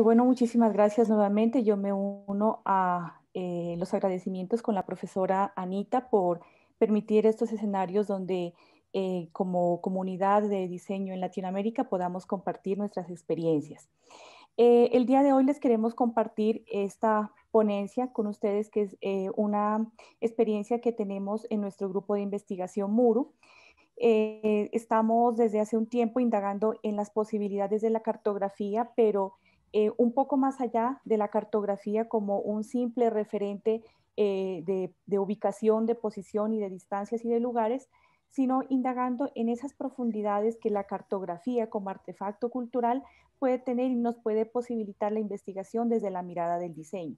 Eh, bueno, muchísimas gracias nuevamente. Yo me uno a eh, los agradecimientos con la profesora Anita por permitir estos escenarios donde eh, como comunidad de diseño en Latinoamérica podamos compartir nuestras experiencias. el día de hoy les queremos compartir esta ponencia con ustedes, que es una experiencia que tenemos en nuestro grupo de investigación MURU. estamos desde hace un tiempo indagando en las posibilidades de la cartografía, pero eh, un poco más allá de la cartografía como un simple referente eh, de, ubicación, de posición y de distancias y de lugares, sino indagando en esas profundidades que la cartografía como artefacto cultural puede tener y nos puede posibilitar la investigación desde la mirada del diseño.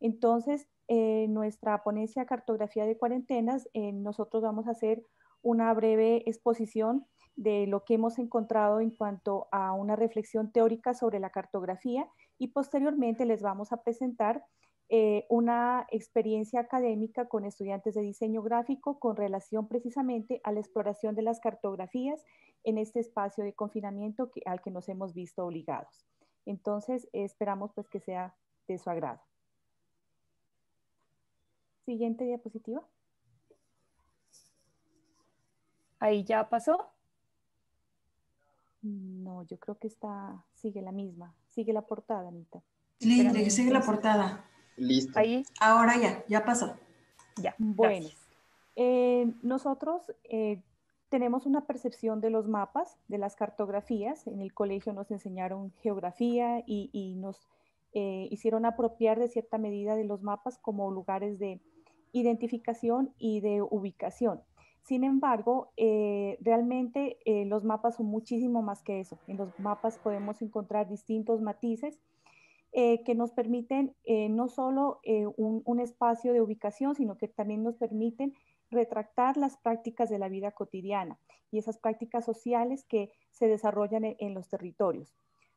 Entonces, en eh, nuestra ponencia Cartografía de Cuarentenas, nosotros vamos a hacer una breve exposición de lo que hemos encontrado en cuanto a una reflexión teórica sobre la cartografía y posteriormente les vamos a presentar eh, una experiencia académica con estudiantes de diseño gráfico con relación precisamente a la exploración de las cartografías en este espacio de confinamiento al que nos hemos visto obligados. Entonces, esperamos pues que sea de su agrado. Siguiente diapositiva. Ahí ya pasó. No, yo creo que está, sigue la misma, sigue la portada, Anita. Sí, sigue la portada. Listo. Ahí. Ahora ya, ya pasó. Ya. Bueno, eh, nosotros eh, tenemos una percepción de los mapas, de las cartografías. En el colegio nos enseñaron geografía y, nos eh, hicieron apropiar de cierta medida de los mapas como lugares de identificación y de ubicación. Sin embargo, eh, realmente eh, los mapas son muchísimo más que eso. En los mapas podemos encontrar distintos matices eh, que nos permiten no solo un, espacio de ubicación, sino que también nos permiten retractar las prácticas de la vida cotidiana y esas prácticas sociales que se desarrollan e, en los territorios.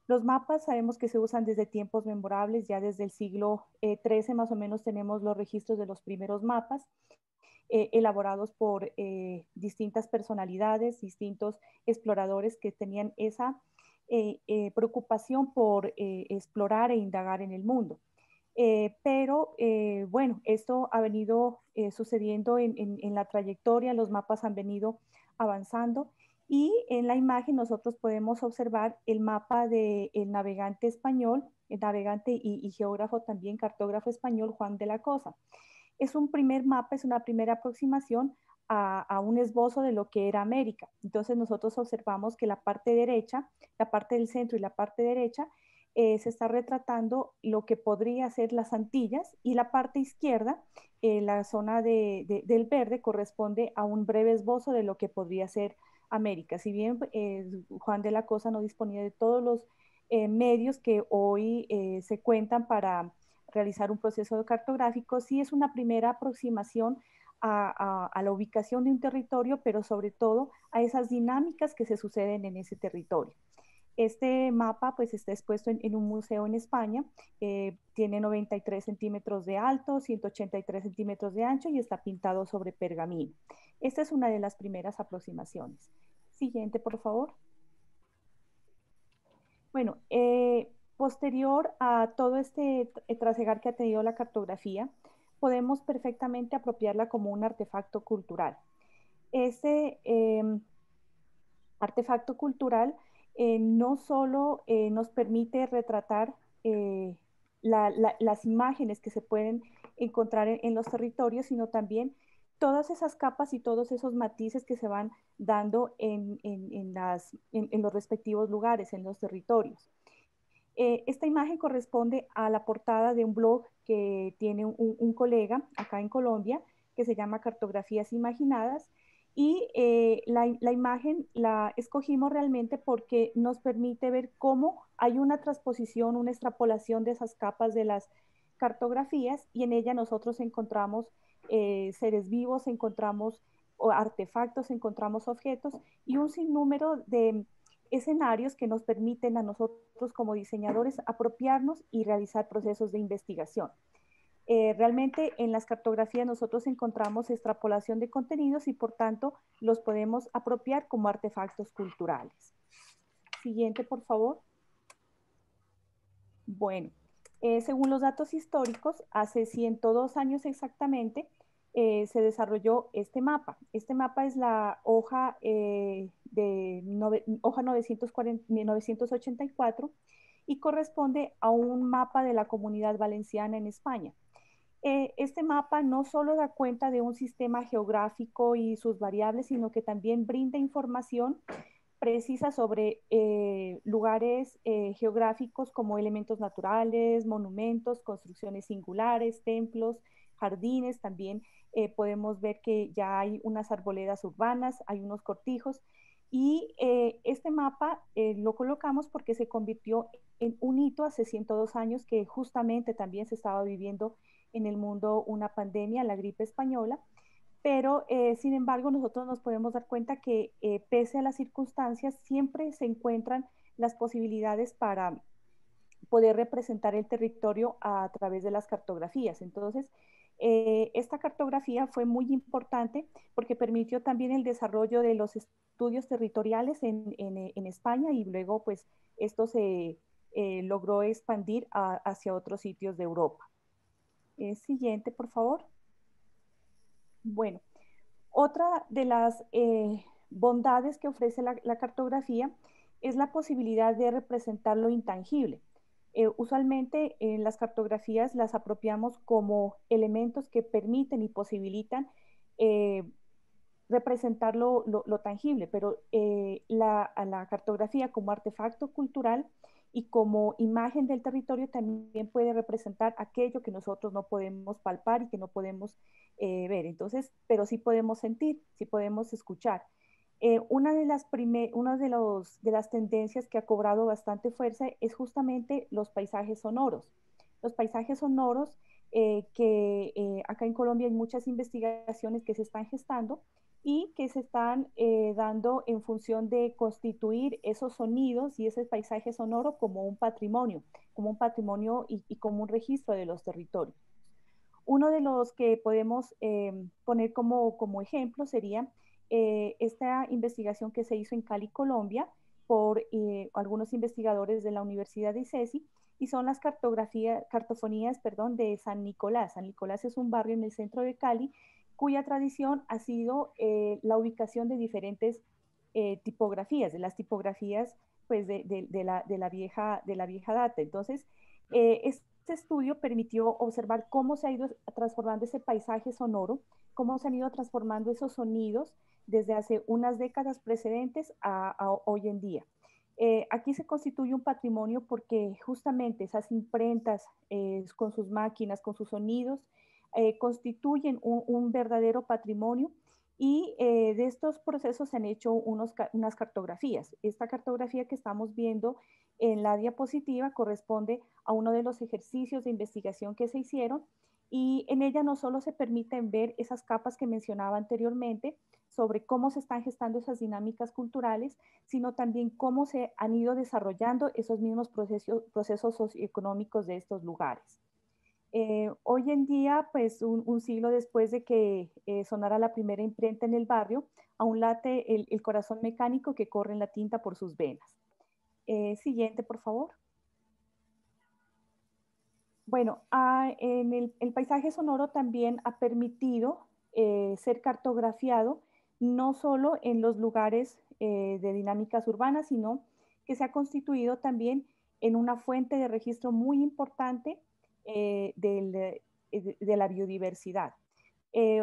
Los mapas sabemos que se usan desde tiempos memorables, ya desde el siglo XIII más o menos tenemos los registros de los primeros mapas eh, elaborados por eh, distintas personalidades, distintos exploradores que tenían esa eh, preocupación por explorar e indagar en el mundo. pero bueno, esto ha venido sucediendo en, la trayectoria, los mapas han venido avanzando y en la imagen nosotros podemos observar el mapa del navegante español, el navegante y geógrafo también, cartógrafo español Juan de la Cosa es un primer mapa, es una primera aproximación a, un esbozo de lo que era América. Entonces nosotros observamos que la parte derecha, la parte del centro y la parte derecha, eh, se está retratando lo que podría ser las Antillas y la parte izquierda, eh, la zona del verde, corresponde a un breve esbozo de lo que podría ser América. Si bien eh, Juan de la Cosa no disponía de todos los medios que hoy se cuentan para realizar un proceso cartográfico, sí es una primera aproximación a, la ubicación de un territorio, pero sobre todo a esas dinámicas que se suceden en ese territorio. Este mapa pues está expuesto en, un museo en España, eh, tiene 93 centímetros de alto, 183 centímetros de ancho y está pintado sobre pergamino. Esta es una de las primeras aproximaciones. Siguiente, por favor. Bueno, eh, Posterior a todo este trasegar que ha tenido la cartografía, podemos perfectamente apropiarla como un artefacto cultural. Este artefacto cultural eh, no solo eh, nos permite retratar eh, las imágenes que se pueden encontrar en, los territorios, sino también todas esas capas y todos esos matices que se van dando en, los respectivos lugares, en los territorios. Eh, esta imagen corresponde a la portada de un blog que tiene un, colega acá en Colombia que se llama Cartografías Imaginadas y eh, la, imagen la escogimos realmente porque nos permite ver cómo hay una transposición, una extrapolación de esas capas de las cartografías y en ella nosotros encontramos eh, seres vivos, encontramos artefactos, encontramos objetos y un sinnúmero de escenarios que nos permiten a nosotros como diseñadores apropiarnos y realizar procesos de investigación. Eh, realmente en las cartografías nosotros encontramos extrapolación de contenidos y por tanto los podemos apropiar como artefactos culturales. Siguiente, por favor. Bueno, eh, según los datos históricos, hace 102 años exactamente, eh, se desarrolló este mapa. Este mapa es la hoja, eh, de hoja 984 y corresponde a un mapa de la comunidad valenciana en España. Eh, este mapa no solo da cuenta de un sistema geográfico y sus variables, sino que también brinda información precisa sobre lugares geográficos como elementos naturales, monumentos, construcciones singulares, templos, jardines, también eh, podemos ver que ya hay unas arboledas urbanas, hay unos cortijos. Y eh, este mapa eh, lo colocamos porque se convirtió en un hito hace 102 años que justamente también se estaba viviendo en el mundo una pandemia, la gripe española. Pero sin embargo nosotros nos podemos dar cuenta que pese a las circunstancias siempre se encuentran las posibilidades para poder representar el territorio a través de las cartografías. Entonces, eh, esta cartografía fue muy importante porque permitió también el desarrollo de los estudios territoriales en, eh, España y luego pues esto se eh, logró expandir hacia otros sitios de Europa. siguiente, por favor. Bueno, otra de las bondades que ofrece la cartografía es la posibilidad de representar lo intangible. Eh, usualmente en las cartografías las apropiamos como elementos que permiten y posibilitan eh, representar lo, tangible, pero eh, la, cartografía como artefacto cultural y como imagen del territorio también puede representar aquello que nosotros no podemos palpar y que no podemos ver. Entonces, pero sí podemos sentir, sí podemos escuchar. Eh, una de las, una de, las tendencias que ha cobrado bastante fuerza es justamente los paisajes sonoros. Los paisajes sonoros eh, que eh, acá en Colombia hay muchas investigaciones que se están gestando y que se están dando en función de constituir esos sonidos y ese paisaje sonoro como un patrimonio, como un patrimonio y, y como un registro de los territorios. Uno de los que podemos poner como, como ejemplo sería eh, esta investigación que se hizo en Cali, Colombia, por eh, algunos investigadores de la Universidad de ICESI, y son las cartografías cartofonías perdón, de San Nicolás. San Nicolás es un barrio en el centro de Cali cuya tradición ha sido eh, la ubicación de diferentes tipografías, de las tipografías pues, de, la, de, la, vieja, de la vieja data. Entonces, este estudio permitió observar cómo se ha ido transformando ese paisaje sonoro, cómo se han ido transformando esos sonidos desde hace unas décadas precedentes a, hoy en día. Eh, aquí se constituye un patrimonio porque justamente esas imprentas eh, con sus máquinas, con sus sonidos, eh, constituyen un, verdadero patrimonio y de estos procesos se han hecho unas cartografías. Esta cartografía que estamos viendo en la diapositiva corresponde a uno de los ejercicios de investigación que se hicieron y en ella no solo se permiten ver esas capas que mencionaba anteriormente sobre cómo se están gestando esas dinámicas culturales, sino también cómo se han ido desarrollando esos mismos procesos, socioeconómicos de estos lugares. Eh, hoy en día, pues un, siglo después de que eh, sonara la primera imprenta en el barrio, aún late el, corazón mecánico que corre en la tinta por sus venas. Eh, siguiente, por favor. Bueno, ah, en el, paisaje sonoro también ha permitido eh, ser cartografiado no solo en los lugares eh, de dinámicas urbanas, sino que se ha constituido también en una fuente de registro muy importante eh, de, la biodiversidad.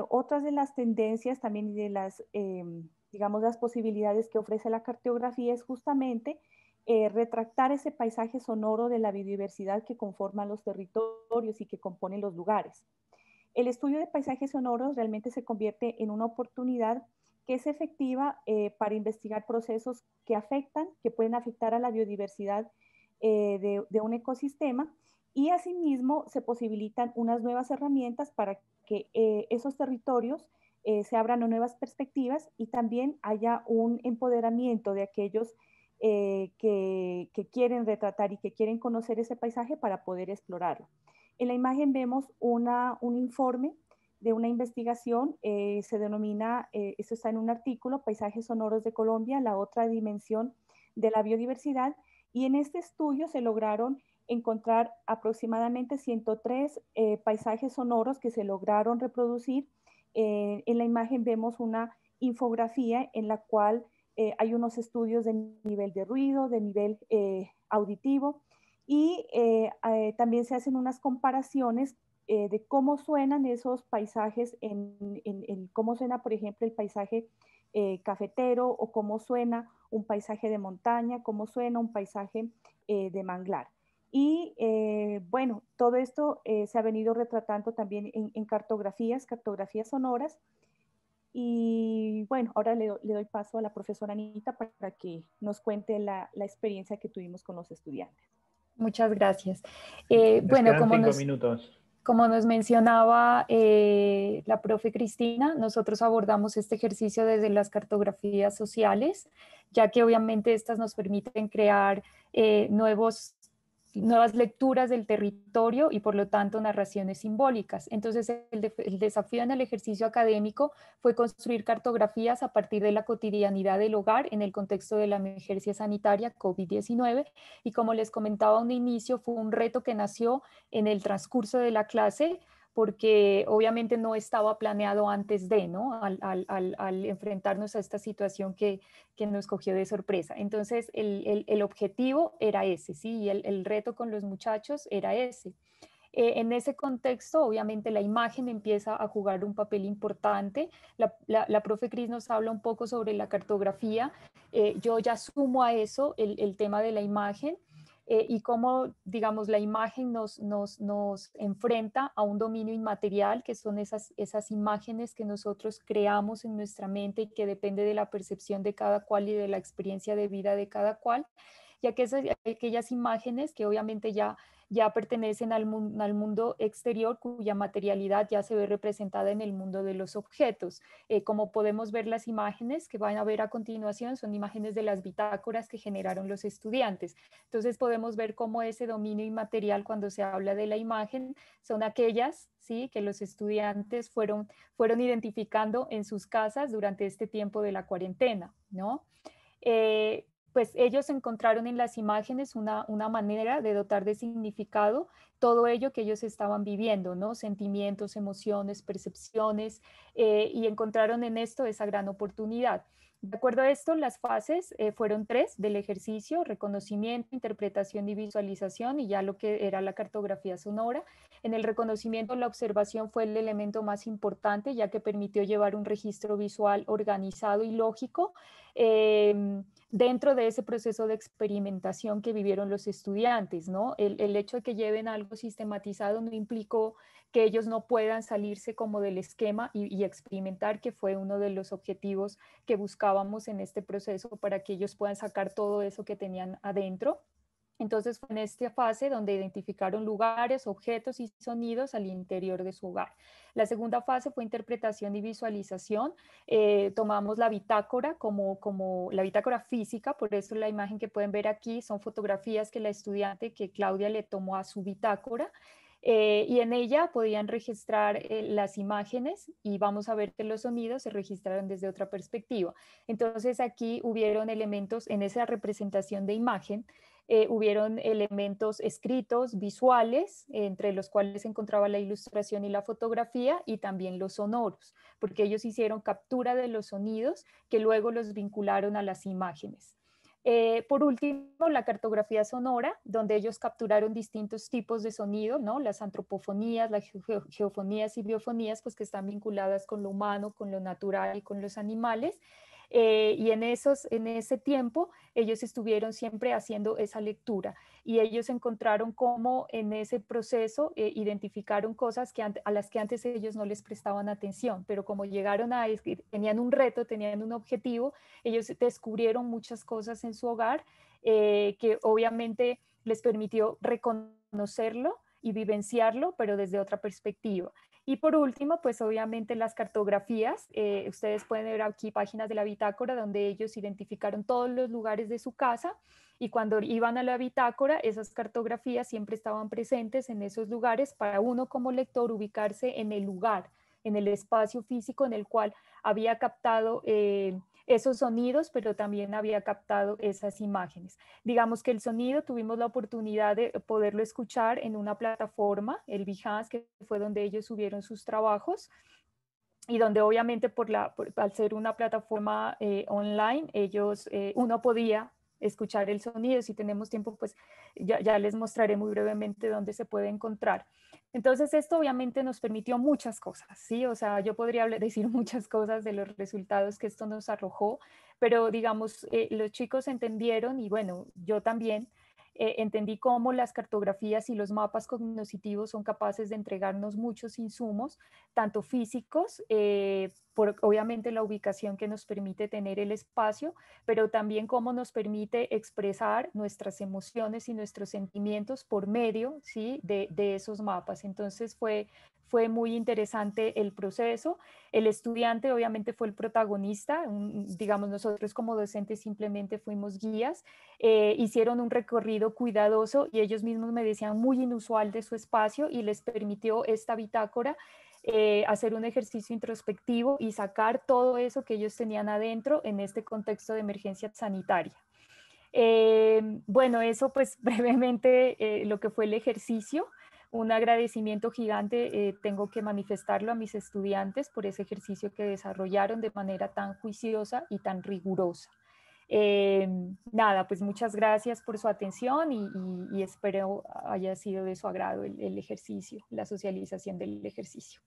otras de las tendencias también de las, em, digamos, las posibilidades que ofrece la cartografía es justamente eh, retractar ese paisaje sonoro de la biodiversidad que conforman los territorios y que componen los lugares. El estudio de paisajes sonoros realmente se convierte en una oportunidad que es efectiva eh, para investigar procesos que afectan, que pueden afectar a la biodiversidad eh, de, un ecosistema y asimismo se posibilitan unas nuevas herramientas para que esos territorios se abran a nuevas perspectivas y también haya un empoderamiento de aquellos eh, que, quieren retratar y que quieren conocer ese paisaje para poder explorarlo. En la imagen vemos un informe de una investigación, eh, se denomina, eh, esto está en un artículo, Paisajes Sonoros de Colombia, la otra dimensión de la biodiversidad, y en este estudio se lograron encontrar aproximadamente 103 paisajes sonoros que se lograron reproducir. en la imagen vemos una infografía en la cual eh, hay unos estudios de nivel de ruido, de nivel eh, auditivo y eh, también se hacen unas comparaciones de cómo suenan esos paisajes, en, cómo suena, por ejemplo, el paisaje cafetero o cómo suena un paisaje de montaña, cómo suena un paisaje de manglar. Y bueno, todo esto se ha venido retratando también en, cartografías, cartografías sonoras, y bueno, ahora le, doy paso a la profesora Anita para que nos cuente la, la experiencia que tuvimos con los estudiantes. Muchas gracias. Eh, bueno, como nos, como nos mencionaba eh, la profe Cristina, nosotros abordamos este ejercicio desde las cartografías sociales, ya que obviamente estas nos permiten crear eh, nuevos nuevas lecturas del territorio y por lo tanto narraciones simbólicas. Entonces el, desafío en el ejercicio académico fue construir cartografías a partir de la cotidianidad del hogar en el contexto de la emergencia sanitaria COVID-19 y como les comentaba a un inicio fue un reto que nació en el transcurso de la clase porque obviamente no estaba planeado antes de, ¿no? Al, enfrentarnos a esta situación que, nos cogió de sorpresa. Entonces, el, objetivo era ese, ¿sí? Y el, reto con los muchachos era ese. Eh, en ese contexto, obviamente, la imagen empieza a jugar un papel importante. La, profe Cris nos habla un poco sobre la cartografía. Eh, yo ya sumo a eso el tema de la imagen. Eh, y cómo, digamos, la imagen nos, nos, enfrenta a un dominio inmaterial, que son esas, esas imágenes que nosotros creamos en nuestra mente y que depende de la percepción de cada cual y de la experiencia de vida de cada cual y aquellas, aquellas imágenes que obviamente ya, ya pertenecen al, al, mundo exterior cuya materialidad ya se ve representada en el mundo de los objetos. Eh, como podemos ver las imágenes que van a ver a continuación son imágenes de las bitácoras que generaron los estudiantes. Entonces podemos ver cómo ese dominio inmaterial cuando se habla de la imagen son aquellas ¿sí? que los estudiantes fueron, fueron identificando en sus casas durante este tiempo de la cuarentena. ¿no? Eh, pues ellos encontraron en las imágenes una, manera de dotar de significado todo ello que ellos estaban viviendo, ¿no? Sentimientos, emociones, percepciones, eh, y encontraron en esto esa gran oportunidad. De acuerdo a esto, las fases eh, fueron tres del ejercicio, reconocimiento, interpretación y visualización, y ya lo que era la cartografía sonora. En el reconocimiento, la observación fue el elemento más importante, ya que permitió llevar un registro visual organizado y lógico. Eh, dentro de ese proceso de experimentación que vivieron los estudiantes, ¿no? El, hecho de que lleven algo sistematizado no implicó que ellos no puedan salirse como del esquema y experimentar, que fue uno de los objetivos que buscábamos en este proceso para que ellos puedan sacar todo eso que tenían adentro. Entonces fue en esta fase donde identificaron lugares, objetos y sonidos al interior de su hogar. La segunda fase fue interpretación y visualización. Eh, tomamos la bitácora como, la bitácora física, por eso la imagen que pueden ver aquí son fotografías que la estudiante que Claudia le tomó a su bitácora. Eh, y en ella podían registrar eh, las imágenes y vamos a ver que los sonidos se registraron desde otra perspectiva. Entonces aquí hubieron elementos en esa representación de imagen eh, hubieron elementos escritos, visuales, entre los cuales se encontraba la ilustración y la fotografía, y también los sonoros, porque ellos hicieron captura de los sonidos que luego los vincularon a las imágenes. Eh, por último, la cartografía sonora, donde ellos capturaron distintos tipos de sonido, ¿no? las antropofonías, las geofonías y biofonías, pues que están vinculadas con lo humano, con lo natural y con los animales. Eh, y en, esos, en ese tiempo ellos estuvieron siempre haciendo esa lectura y ellos encontraron cómo en ese proceso eh, identificaron cosas que a las que antes ellos no les prestaban atención, pero como llegaron a, tenían un reto, tenían un objetivo, ellos descubrieron muchas cosas en su hogar eh, que obviamente les permitió reconocerlo y vivenciarlo, pero desde otra perspectiva. Y por último, pues obviamente las cartografías. Eh, ustedes pueden ver aquí páginas de la bitácora donde ellos identificaron todos los lugares de su casa y cuando iban a la bitácora, esas cartografías siempre estaban presentes en esos lugares para uno como lector ubicarse en el lugar, en el espacio físico en el cual había captado. Eh, esos sonidos, pero también había captado esas imágenes. Digamos que el sonido tuvimos la oportunidad de poderlo escuchar en una plataforma, el Behance, que fue donde ellos subieron sus trabajos y donde obviamente por la, al ser una plataforma eh, online, ellos, eh, uno podía escuchar el sonido. Si tenemos tiempo, pues ya, les mostraré muy brevemente dónde se puede encontrar. Entonces, esto obviamente nos permitió muchas cosas, ¿sí? O sea, yo podría decir muchas cosas de los resultados que esto nos arrojó, pero digamos, eh, los chicos entendieron y bueno, yo también eh, entendí cómo las cartografías y los mapas cognitivos son capaces de entregarnos muchos insumos, tanto físicos, eh, por obviamente la ubicación que nos permite tener el espacio, pero también cómo nos permite expresar nuestras emociones y nuestros sentimientos por medio ¿sí? de esos mapas. Entonces fue, fue muy interesante el proceso. El estudiante obviamente fue el protagonista, digamos nosotros como docentes simplemente fuimos guías, eh, hicieron un recorrido cuidadoso y ellos mismos me decían muy inusual de su espacio y les permitió esta bitácora eh, hacer un ejercicio introspectivo y sacar todo eso que ellos tenían adentro en este contexto de emergencia sanitaria. Eh, bueno, eso pues brevemente lo que fue el ejercicio un agradecimiento gigante eh, tengo que manifestarlo a mis estudiantes por ese ejercicio que desarrollaron de manera tan juiciosa y tan rigurosa. Eh, nada, pues muchas gracias por su atención y, espero haya sido de su agrado el ejercicio, la socialización del ejercicio.